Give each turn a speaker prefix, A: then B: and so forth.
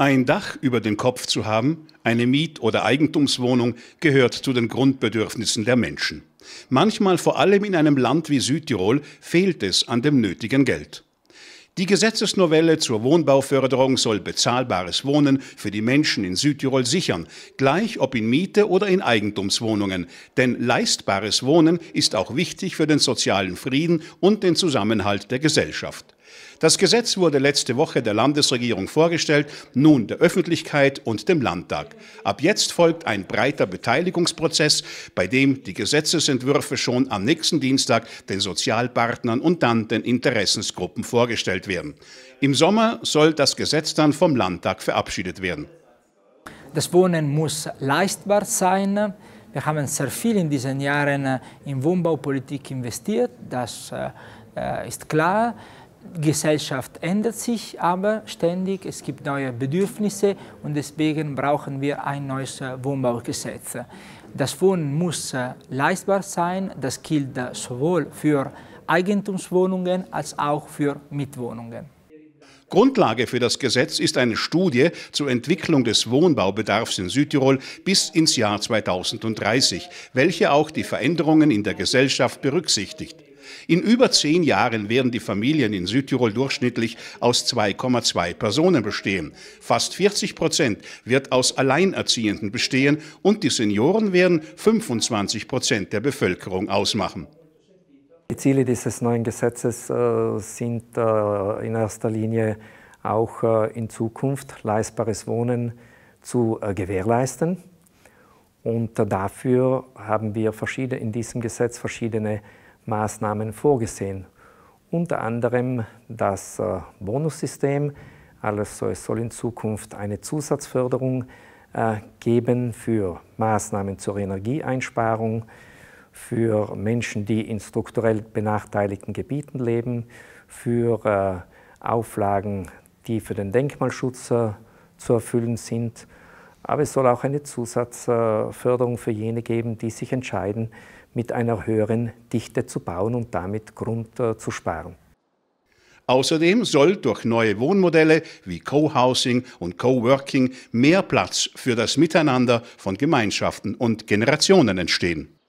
A: Ein Dach über den Kopf zu haben, eine Miet- oder Eigentumswohnung, gehört zu den Grundbedürfnissen der Menschen. Manchmal, vor allem in einem Land wie Südtirol, fehlt es an dem nötigen Geld. Die Gesetzesnovelle zur Wohnbauförderung soll bezahlbares Wohnen für die Menschen in Südtirol sichern, gleich ob in Miete oder in Eigentumswohnungen. Denn leistbares Wohnen ist auch wichtig für den sozialen Frieden und den Zusammenhalt der Gesellschaft. Das Gesetz wurde letzte Woche der Landesregierung vorgestellt, nun der Öffentlichkeit und dem Landtag. Ab jetzt folgt ein breiter Beteiligungsprozess, bei dem die Gesetzesentwürfe schon am nächsten Dienstag den Sozialpartnern und dann den Interessensgruppen vorgestellt werden. Im Sommer soll das Gesetz dann vom Landtag verabschiedet werden.
B: Das Wohnen muss leistbar sein. Wir haben sehr viel in diesen Jahren äh, in Wohnbaupolitik investiert, das äh, äh, ist klar. Gesellschaft ändert sich aber ständig, es gibt neue Bedürfnisse und deswegen brauchen wir ein neues äh, Wohnbaugesetz. Das Wohnen muss äh, leistbar sein, das gilt äh, sowohl für Eigentumswohnungen als auch für Mitwohnungen.
A: Grundlage für das Gesetz ist eine Studie zur Entwicklung des Wohnbaubedarfs in Südtirol bis ins Jahr 2030, welche auch die Veränderungen in der Gesellschaft berücksichtigt. In über zehn Jahren werden die Familien in Südtirol durchschnittlich aus 2,2 Personen bestehen. Fast 40 Prozent wird aus Alleinerziehenden bestehen und die Senioren werden 25 Prozent der Bevölkerung ausmachen.
C: Die Ziele dieses neuen Gesetzes äh, sind äh, in erster Linie auch äh, in Zukunft leistbares Wohnen zu äh, gewährleisten. Und äh, dafür haben wir in diesem Gesetz verschiedene Maßnahmen vorgesehen. Unter anderem das äh, Bonussystem, also es soll in Zukunft eine Zusatzförderung äh, geben für Maßnahmen zur Energieeinsparung, für Menschen, die in strukturell benachteiligten Gebieten leben, für äh, Auflagen, die für den Denkmalschutz zu erfüllen sind aber es soll auch eine Zusatzförderung für jene geben, die sich entscheiden, mit einer höheren Dichte zu bauen und damit Grund
A: äh, zu sparen. Außerdem soll durch neue Wohnmodelle wie Co-Housing und Co-Working mehr Platz für das Miteinander von Gemeinschaften und Generationen entstehen.